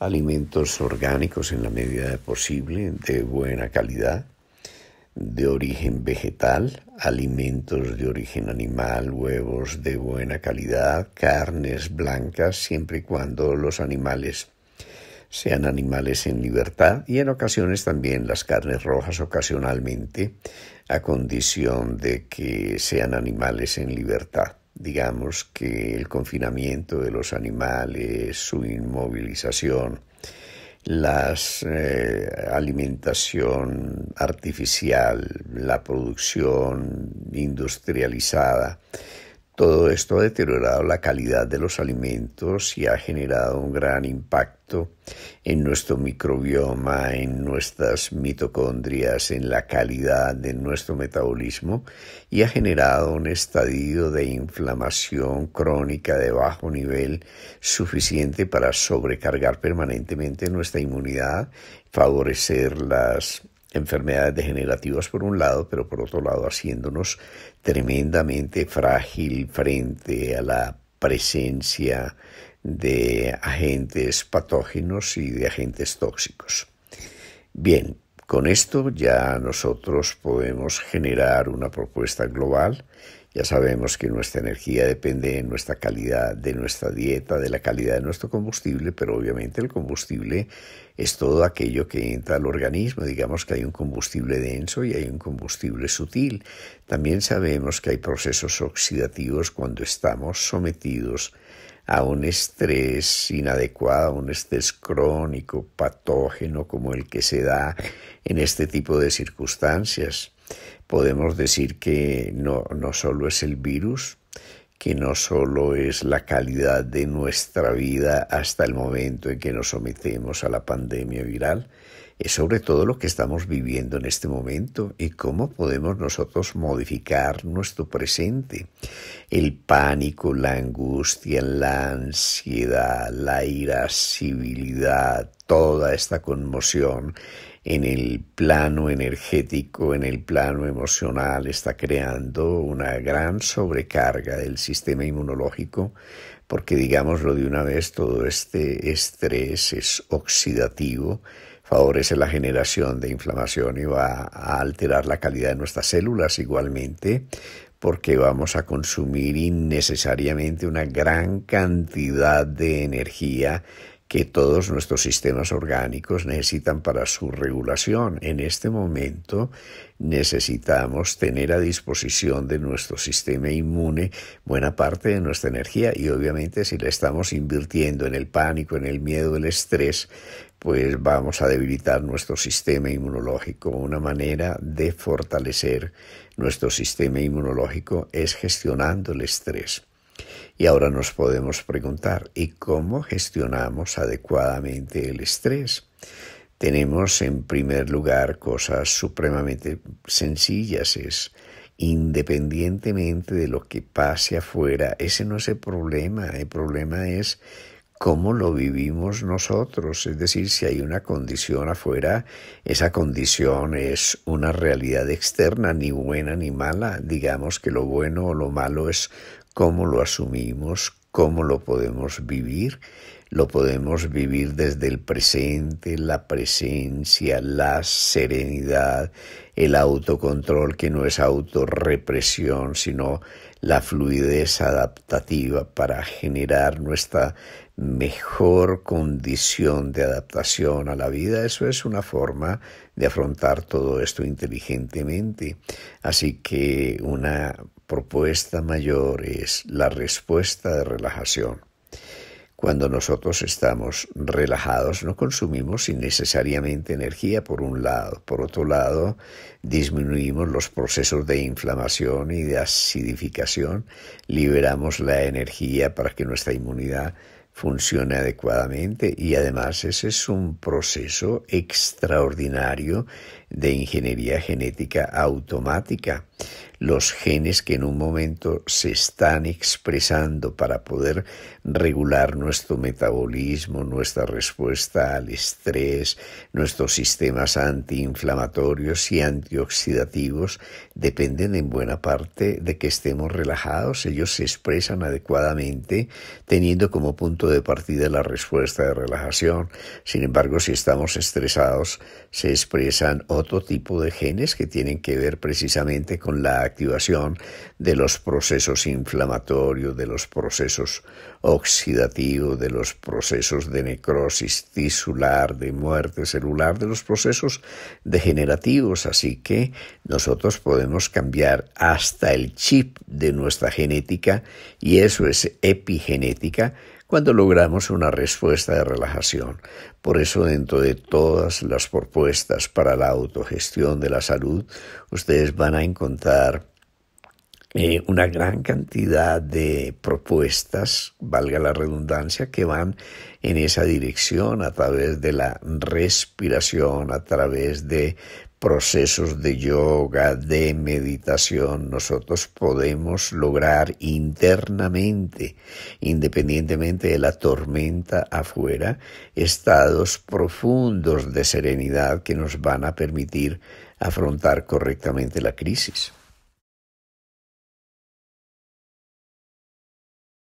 alimentos orgánicos en la medida posible, de buena calidad, de origen vegetal, alimentos de origen animal, huevos de buena calidad, carnes blancas, siempre y cuando los animales sean animales en libertad y en ocasiones también las carnes rojas ocasionalmente, a condición de que sean animales en libertad digamos que el confinamiento de los animales, su inmovilización, la eh, alimentación artificial, la producción industrializada, todo esto ha deteriorado la calidad de los alimentos y ha generado un gran impacto en nuestro microbioma, en nuestras mitocondrias, en la calidad de nuestro metabolismo y ha generado un estadio de inflamación crónica de bajo nivel suficiente para sobrecargar permanentemente nuestra inmunidad, favorecer las enfermedades degenerativas por un lado, pero por otro lado haciéndonos tremendamente frágil frente a la presencia de agentes patógenos y de agentes tóxicos. Bien, con esto ya nosotros podemos generar una propuesta global. Ya sabemos que nuestra energía depende de nuestra calidad, de nuestra dieta, de la calidad de nuestro combustible, pero obviamente el combustible es todo aquello que entra al organismo. Digamos que hay un combustible denso y hay un combustible sutil. También sabemos que hay procesos oxidativos cuando estamos sometidos a un estrés inadecuado, a un estrés crónico, patógeno, como el que se da en este tipo de circunstancias. Podemos decir que no, no solo es el virus, que no solo es la calidad de nuestra vida hasta el momento en que nos sometemos a la pandemia viral, es sobre todo lo que estamos viviendo en este momento y cómo podemos nosotros modificar nuestro presente. El pánico, la angustia, la ansiedad, la irascibilidad, toda esta conmoción en el plano energético, en el plano emocional, está creando una gran sobrecarga del sistema inmunológico, porque digámoslo de una vez, todo este estrés es oxidativo, favorece la generación de inflamación y va a alterar la calidad de nuestras células igualmente, porque vamos a consumir innecesariamente una gran cantidad de energía que todos nuestros sistemas orgánicos necesitan para su regulación. En este momento necesitamos tener a disposición de nuestro sistema inmune buena parte de nuestra energía y obviamente si la estamos invirtiendo en el pánico, en el miedo, el estrés, pues vamos a debilitar nuestro sistema inmunológico. Una manera de fortalecer nuestro sistema inmunológico es gestionando el estrés. Y ahora nos podemos preguntar, ¿y cómo gestionamos adecuadamente el estrés? Tenemos en primer lugar cosas supremamente sencillas, es independientemente de lo que pase afuera, ese no es el problema, el problema es cómo lo vivimos nosotros, es decir, si hay una condición afuera, esa condición es una realidad externa, ni buena ni mala, digamos que lo bueno o lo malo es cómo lo asumimos, cómo lo podemos vivir. Lo podemos vivir desde el presente, la presencia, la serenidad, el autocontrol que no es autorrepresión, sino la fluidez adaptativa para generar nuestra mejor condición de adaptación a la vida. Eso es una forma de afrontar todo esto inteligentemente. Así que una propuesta mayor es la respuesta de relajación. Cuando nosotros estamos relajados no consumimos innecesariamente energía por un lado. Por otro lado, disminuimos los procesos de inflamación y de acidificación, liberamos la energía para que nuestra inmunidad funcione adecuadamente y además ese es un proceso extraordinario de ingeniería genética automática. Los genes que en un momento se están expresando para poder regular nuestro metabolismo, nuestra respuesta al estrés, nuestros sistemas antiinflamatorios y antioxidativos, dependen en buena parte de que estemos relajados. Ellos se expresan adecuadamente teniendo como punto de partida la respuesta de relajación. Sin embargo, si estamos estresados, se expresan otro tipo de genes que tienen que ver precisamente con la activación de los procesos inflamatorios, de los procesos oxidativos, de los procesos de necrosis tisular, de muerte celular, de los procesos degenerativos. Así que nosotros podemos cambiar hasta el chip de nuestra genética y eso es epigenética cuando logramos una respuesta de relajación. Por eso dentro de todas las propuestas para la autogestión de la salud, ustedes van a encontrar eh, una gran cantidad de propuestas, valga la redundancia, que van en esa dirección a través de la respiración, a través de procesos de yoga, de meditación, nosotros podemos lograr internamente, independientemente de la tormenta afuera, estados profundos de serenidad que nos van a permitir afrontar correctamente la crisis.